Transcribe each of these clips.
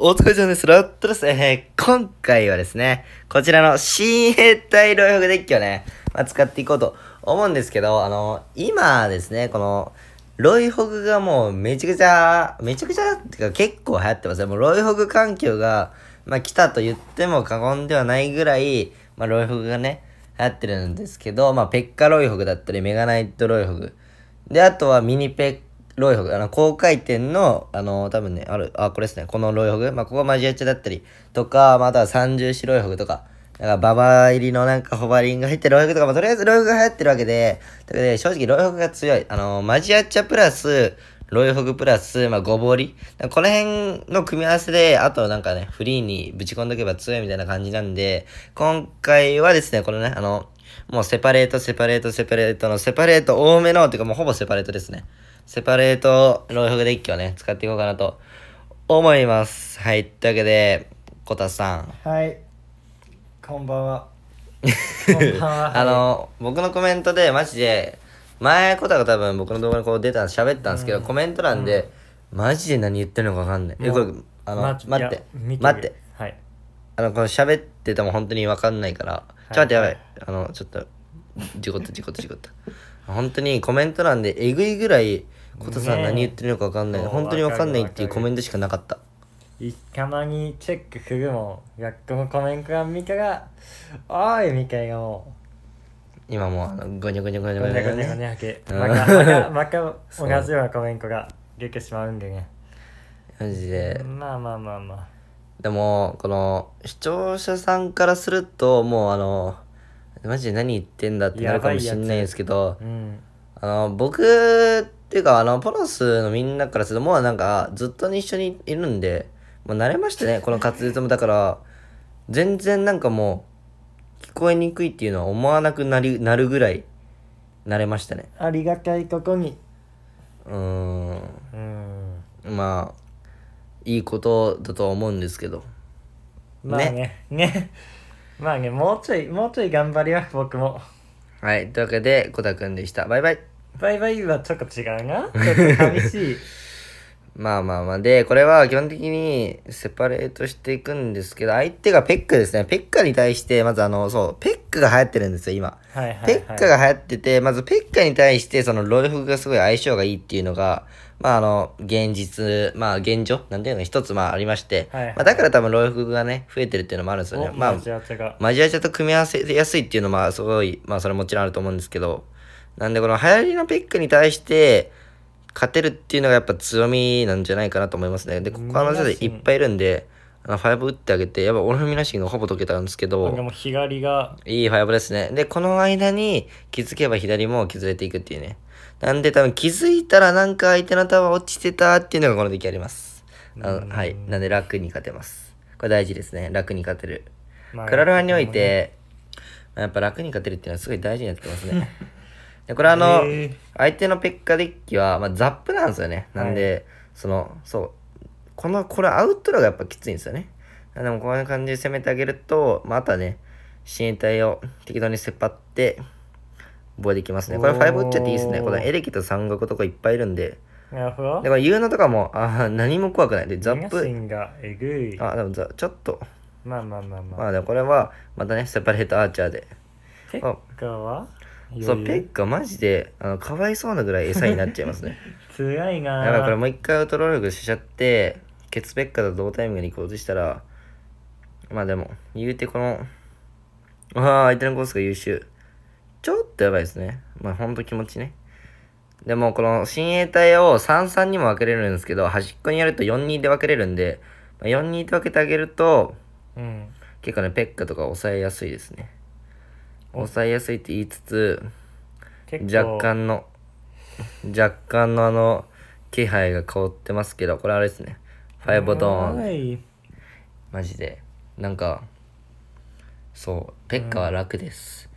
お疲れ様です。ラットです。えー、今回はですね、こちらの新兵隊ロイホグデッキをね、まあ、使っていこうと思うんですけど、あのー、今ですね、この、ロイホグがもうめちゃくちゃ、めちゃくちゃ、ってか結構流行ってますね。もうロイホグ環境が、まあ来たと言っても過言ではないぐらい、まあロイホグがね、流行ってるんですけど、まあペッカロイホグだったり、メガナイトロイホグ。で、あとはミニペッロイホグ、あの、高回転の、あの、多分ね、ある、あ、これですね、このロイホグ、まあ、ここマジアチだったり、とか、または3四ロイホグとか、なんか、ババ入りのなんかホバリング入ってロイホグとか、まあ、とりあえずロイホグが流行ってるわけで、だけら、ね、正直ロイホグが強い。あの、マジアチャプラス、ロイホグプラス、まあ、ゴボリ。この辺の組み合わせで、あとなんかね、フリーにぶち込んどけば強いみたいな感じなんで、今回はですね、このね、あの、もうセパレート、セパレート、セパレートのセパレート多めの、ていうかもうほぼセパレートですね。セパレートローフデッキをね、使っていこうかなと思います。はい。というわけで、こたさん。はい。こんばんは。こんばんは。あの、僕のコメントで、マジで、前、こたが多分僕の動画にこう出た、喋ったんですけど、うん、コメント欄で、うん、マジで何言ってるのかわかんない。え、これ、あの、ま、待って、待って。はい。あの、この喋ってても本当にわかんないから、はい、ちょっと待って、やばい。あの、ちょっと、事故った、事故った、事故った。本当にコメント欄でえぐいぐらい、コさん何言ってるのか分かんない、ね、本当に分かんないっていうコメントしかなかったたまにチェックするもん学校のコメントが見たら「おい!」みたいなもう今もうゴニョゴニョゴニョゴニョゴニョゴニョゴニョまたまた同じようなコメントが出てしまうんでねマジでまあまあまあまあでもこの視聴者さんからするともうあのマジで何言ってんだってなるかもしれないですけど、うん、あの僕ていうか、あの、ポロスのみんなからすると、もうなんか、ずっと一緒にいるんで、もう慣れましたね、この滑舌も。だから、全然なんかもう、聞こえにくいっていうのは思わなくなり、なるぐらい、慣れましたね。ありがたいここに。うーん。うーんまあ、いいことだとは思うんですけど。まあね。ね。ねまあね、もうちょい、もうちょい頑張りよ、僕も。はい、というわけで、コタくんでした。バイバイ。バイバイはちょっと違うな。寂しい。まあまあまあ。で、これは基本的にセパレートしていくんですけど、相手がペックですね。ペッカに対して、まずあの、そう、ペックが流行ってるんですよ、今。はいはいはい、ペッカが流行ってて、まずペッカに対して、そのロイフがすごい相性がいいっていうのが、まああの、現実、まあ現状なんていうの一つまあありまして、はいはい、まあだから多分ロイフがね、増えてるっていうのもあるんですよね。まあ、マジアチャと組み合わせやすいっていうのも、すごい、まあそれもちろんあると思うんですけど、なんでこの流行りのピックに対して、勝てるっていうのがやっぱ強みなんじゃないかなと思いますね。で、ここは先生いっぱいいるんで、あのファイブ打ってあげて、やっぱ俺のミナシンがほぼ解けたんですけど、も左が。いいファイブですね。で、この間に気づけば左も削れていくっていうね。なんで多分気づいたらなんか相手のタワー落ちてたっていうのがこの時あります。あのはい。なんで楽に勝てます。これ大事ですね。楽に勝てる。まあ、クラルハにおいて、ね、やっぱ楽に勝てるっていうのはすごい大事になってきますね。で、これあの、相手のペッカデッキは、まあ、ザップなんですよね。なんで、はい、その、そう、この、これアウトロがやっぱきついんですよね。でもこんな感じで攻めてあげると、まあ、あとはね、支援隊を適当にせっぱって、防衛できますね。これ5打っちゃっていいですね。このエレキと三角とかいっぱいいるんで。なるほど。で、も、れうのとかも、あ何も怖くない。で、ザップ。あ、でもザ、ちょっと。まあまあまあまあ。まあでもこれは、またね、セパレートアーチャーで。結果はそうペッカマジであのかわいそうなぐらい餌になっちゃいますね強 いなだからこれもう一回アウトロー力しちゃってケツペッカと同タイムに行こうとしたらまあでも言うてこのああ相手のコースが優秀ちょっとやばいですねまあほんと気持ちねでもこの親衛隊を33にも分けれるんですけど端っこにやると42で分けれるんで、まあ、42で分けてあげると、うん、結構ねペッカとか抑えやすいですね抑えやすいって言いつつ若干の若干のあの気配が香ってますけどこれあれですねファイボトーンマジでなんかそうペッカは楽です、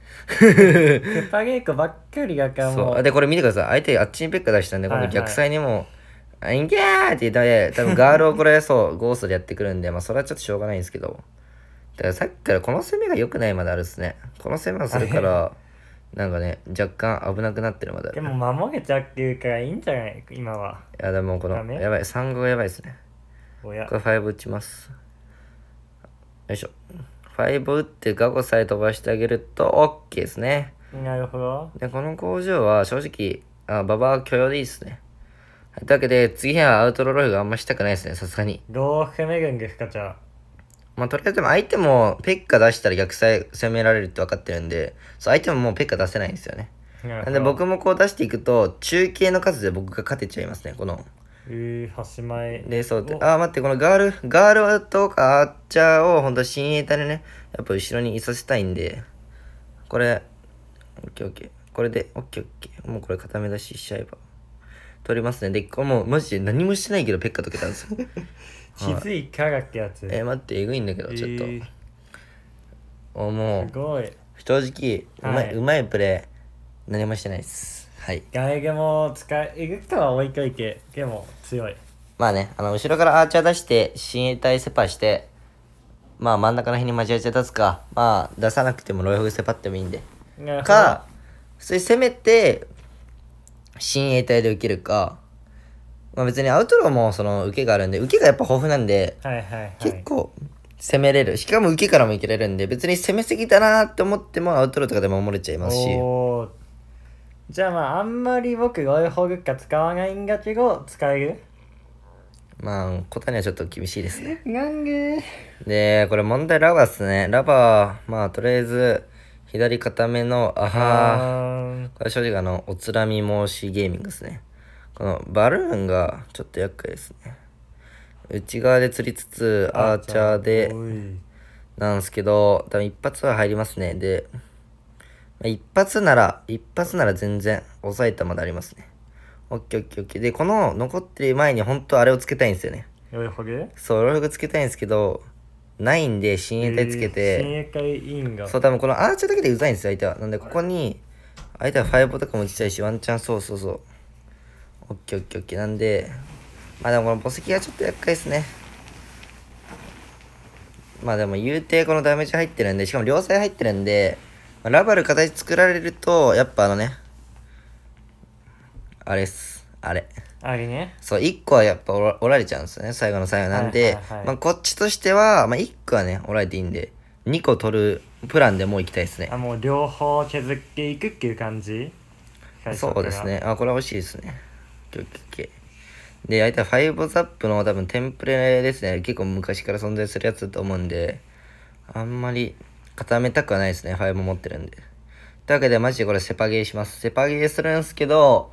うん、ペパゲイコばっかりがかもそうでこれ見てください相手あっちにペッカ出したんで、はいはい、この逆サイにも「あ、はい、んぎゃー!」って言ったで多分ガールをこれそうゴーストでやってくるんでまあそれはちょっとしょうがないんですけどだからさっきからこの攻めが良くないまであるっすね。この攻めをするから、なんかね、若干危なくなってるまであでも守れちゃうっていうからいいんじゃない今はいや、でもこのやばい、3号やばいっすね。おやこれ5打ちます。よいしょ。5打ってガゴさえ飛ばしてあげると OK ですね。なるほどで、この工場は正直、あババア許容でいいっすね。はい、というわけで、次はアウトロロイフがあんましたくないっすね、さすがに。どう攻めるんですかじゃあまあ、とりあえず相手もペッカ出したら逆サ攻められるって分かってるんで、そう相手ももうペッカ出せないんですよね。なんで僕もこう出していくと、中継の数で僕が勝てちゃいますね、この。えー、端前。で、そう。あ、待って、このガール、ガールとかアーチャーを本当親衛隊でね、やっぱ後ろにいさせたいんで、これ、オッケーオッケー。これで、オッケーオッケー。もうこれ固め出ししちゃえば。取りますね。で、これもうマジで何もしてないけどペッカ溶けたんですよ。気づい科学ってやつ。えー、待って、えぐいんだけど、ちょっと。えー、おもう。すごい。正直、うまい、はい、うまいプレー、何もしてないです。はい。ガエゲも使い、えぐくとは置いといて、でも強い。まあね、あの、後ろからアーチャー出して、親衛隊セパして、まあ真ん中の辺に間違えちゃ出すか、まあ出さなくてもロイホグセパってもいいんで。か、普通に攻めて、親衛隊で受けるか、まあ、別にアウトローもその受けがあるんで受けがやっぱ豊富なんで、はいはいはい、結構攻めれるしかも受けからもいけれるんで別に攻めすぎたなって思ってもアウトローとかでも守れちゃいますしじゃあまああんまり僕ロイホグか使わないんがけど使えるまあ答えにはちょっと厳しいですねなんででこれ問題ラバーっすねラバーまあとりあえず左固めの、あはこれ正直あの、おつらみ申しゲーミングですね。このバルーンがちょっと厄介ですね。内側で釣りつつ、アーチャーで、なんですけど、多分一発は入りますね。で、まあ、一発なら、一発なら全然抑えたまでありますね。オッケーオッケーオッケー。で、この残ってる前に本当あれをつけたいんですよね。よいほげそう、よいほげつけたいんですけど、ないんで親衛隊つけて、親衛隊員がそう多分このアーチャーだけでうざいんですよ相手はなんでここに相手はファイボとかもちっちゃいしワンチャンそうそうそうオッケーオッケーオッケーなんでまあでもこの墓石がちょっと厄介ですねまあでも言うてこのダメージ入ってるんでしかも両サイ入ってるんでラバル形作られるとやっぱあのねあれっすあれあれねそう1個はやっぱおられちゃうんですよね最後の最後なんで、はいはいはい、まあ、こっちとしては、まあ、1個はねおられていいんで2個取るプランでもういきたいですねあもう両方削っていくっていう感じそうですねあこれはしいですねで相手はイブザップの多分テンプレですね結構昔から存在するやつだと思うんであんまり固めたくはないですねファイブ持ってるんでというわけでマジでこれセパゲーしますセパゲーするんですけど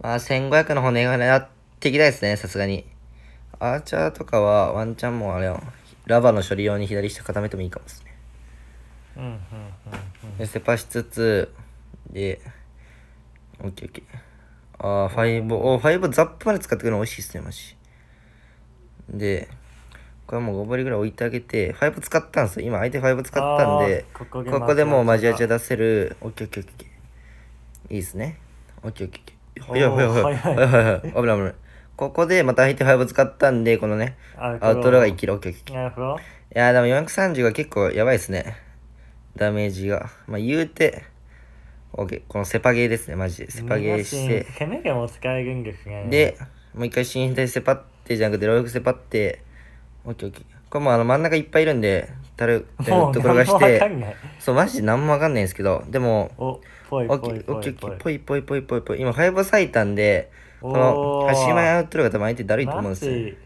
まあ、1500の骨が狙っていきたいですね、さすがに。アーチャーとかは、ワンチャンもあれよ、ラバーの処理用に左下固めてもいいかもですね。うん、うん、うん。で、セパしつつ、で、オッケーオッケー。ああ、ファイブ、おファイブザップまで使ってくるの美味しいっすね、マジ。で、これもう5割ぐらい置いてあげて、ファイブ使ったんですよ。今相手ファイブ使ったんで、ここでもうマジアジャ出せる。オッケーオッケーオッケー。いいっすね。オッケーオッケいやいはいはいはいい危ない危ないここでまた相手ハイブ使ったんでこのねアウトローが生きるオッケーいやでも430が結構やばいですねダメージがまあ言うてオッケーこのセパゲーですねマジでセパゲーしてめも使えるんですねでもう一回新隊セパってじゃなくてロクセパってオッケーオッケーこれもあの真ん中いっぱいいるんでたるってところがして、そう、マジ何もわかんないんですけど、でも、ぽいぽいぽいぽいぽい今、ファイブ最短で、この、アウトロが多分相手だるいと思うんですよ。オッケー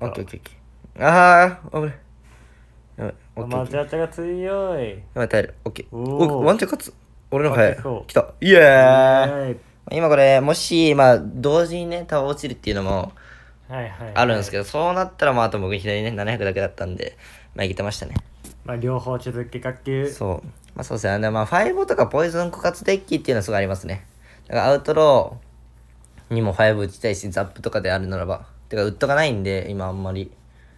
オッケーあ危ない。マジアが強い。やばい、耐える。オッケー。ワンチャン勝つ。俺の早い。来た。イエーイ今これ、もし、まあ、同時にね、多分落ちるっていうのも、あるんですけど、そうなったら、まあ、あと僕左ね、700だけだったんで、まあいけてましたねまあ両方続けかけそうまあそうですねの、まあ5とかポイズン枯渇デッキっていうのはすごいありますねだからアウトローにも5打ちたいしザップとかであるならばてかウッドがないんで今あんまり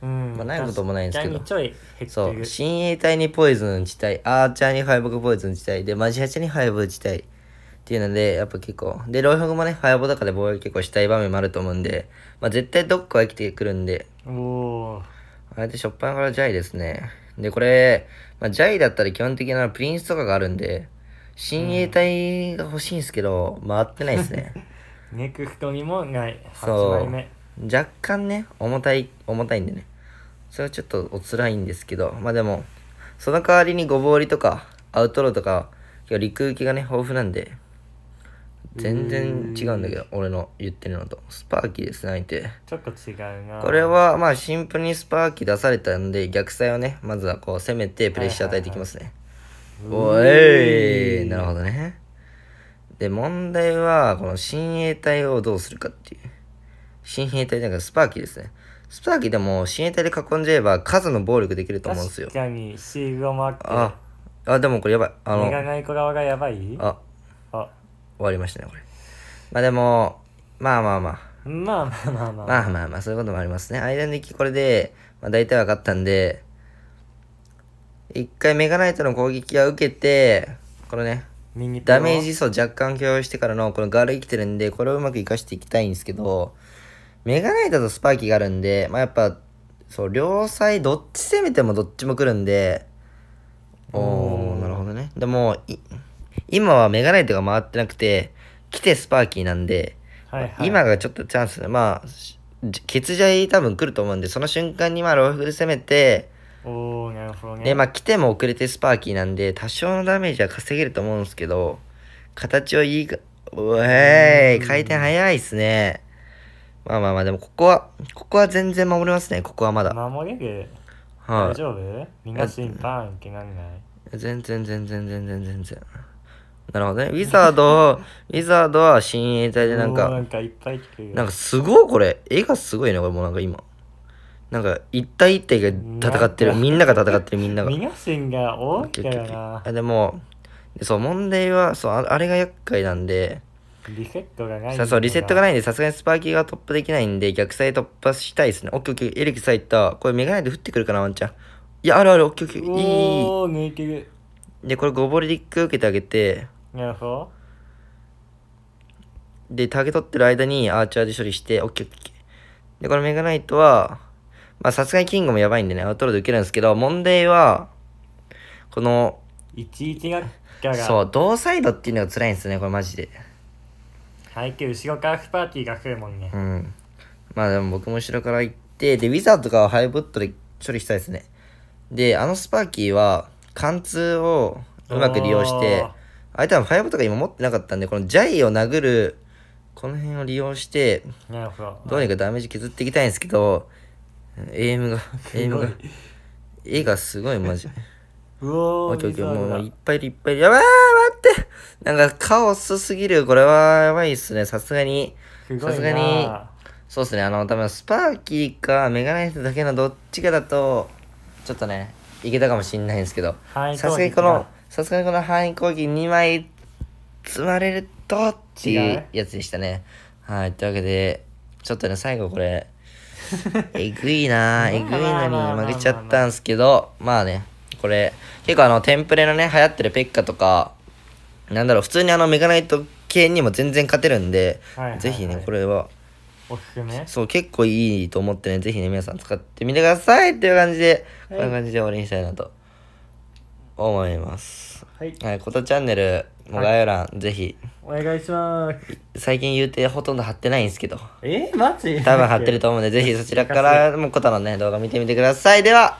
うんまあ、ないこともないんですけどちそう親衛隊にポイズン打ちたいアーチャーにファイボポイズン打ちたいでマジハチャにファイブ打ちたいっていうのでやっぱ結構でロイホグもねファイボとかで防衛結構したい場面もあると思うんで、まあ、絶対どっかは生きてくるんでおおあれでしょっぱなからジャイですね。で、これ、まあ、ジャイだったら基本的なプリンスとかがあるんで、親衛隊が欲しいんですけど、回ってないですね。ネクストにもない。8枚目。若干ね、重たい、重たいんでね。それはちょっとお辛いんですけど、まあでも、その代わりにごぼうりとか、アウトローとか、今日陸受けがね、豊富なんで、全然違うんだけど俺の言ってるのとスパーキーですね相手ちょっと違うなこれはまあシンプルにスパーキー出されたんで逆サイをねまずはこう攻めてプレッシャー与えていきますね、おいなるほどねで問題はこの親衛隊をどうするかっていう親衛隊だからスパーキーですねスパーキーでも親衛隊で囲んじゃえば数の暴力できると思うんですよ確かにシーグをマークああでもこれやばいあのメガナイコ側がやばいあ終わりましたね、これ。まあでも、まあまあまあ。まあまあまあまあ。まあまあまあ、そういうこともありますね。間の行きこれで、まあ大体分かったんで、一回メガナイトの攻撃は受けて、このね、ダメージ層若干共有してからのこのガール生きてるんで、これをうまく生かしていきたいんですけど、メガナイトとスパーキーがあるんで、まあやっぱ、そう、両サイどっち攻めてもどっちも来るんで、おー、なるほどね。でも、い、今はメガナイトが回ってなくて、来てスパーキーなんで、はいはい、今がちょっとチャンスで、まあ、血剤多分来ると思うんで、その瞬間にまあ、ローフル攻めて、おなるほどね。で、まあ、来ても遅れてスパーキーなんで、多少のダメージは稼げると思うんですけど、形をいいか、うえい、回転早いっすね。まあまあまあ、でもここは、ここは全然守れますね、ここはまだ。守れるはい、大丈夫みんな心配ってなんない全然全然全然全然全然。なるほどね。ウィザード、ウィザードは親衛隊でなんか、なんかいっぱい来てるなんかすごいこれ、絵がすごいね、これもうなんか今。なんか一体一体が戦ってる、みんなが戦ってるみんなが。いからな。あでも、そう、問題は、そう、ああれが厄介なんで、リセットがないさそう、リセットがないんで、さすがにスパーキーが突破できないんで、逆サイ突破したいですね。オッケーオッケー、エレキサイいった。これメガネで降ってくるかな、ワンちゃん。いや、あるある、オッケーオッケー。いい。抜いてる。で、これゴボリディック受けてあげて、なるほどでタゲ取ってる間にアーチャーで処理してオッケーオッケーでこのメガナイトはまあさすがにキングもやばいんでねアウトローで受けるんですけど問題はこの11ががそう同サイドっていうのが辛いんですねこれマジで背景後ろからフパーティーが来るもんねうんまあでも僕も後ろから行ってでウィザーとかはハイブッドで処理したいですねであのスパーキーは貫通をうまく利用してあれ多分ブとか今持ってなかったんで、このジャイを殴る、この辺を利用して、どうにかダメージ削っていきたいんですけど、エイムが、エイムが、絵がすごいマジ。うおー、もういっぱいいっぱい、やばい待ってなんかカオスすぎる、これはやばいっすね、さすがに。さすがに。そうっすね、あの、多分スパーキーかメガネ人だけのどっちかだと、ちょっとね、いけたかもしんないんですけど、さすがにこの、さすがにこの範囲攻撃2枚積まれるとっていうやつでしたね。はい。というわけで、ちょっとね、最後これ、えぐいなえぐいのに負けちゃったんすけど、まあね、これ、結構あの、テンプレのね、流行ってるペッカとか、なんだろう、普通にあの、メガナイト系にも全然勝てるんで、はいはいはい、ぜひね、これは、おすすめそう、結構いいと思ってね、ぜひね、皆さん使ってみてくださいっていう感じで、こんな感じで終わりにしたいなと。思います。はい。はい、ことチャンネルも概要欄、ぜひ。お願いします。最近言うてほとんど貼ってないんですけど。えマジ多分貼ってると思うんで、ぜひそちらからもことのね、動画見てみてください。では、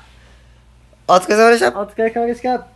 お疲れ様でした。お疲れ様でした。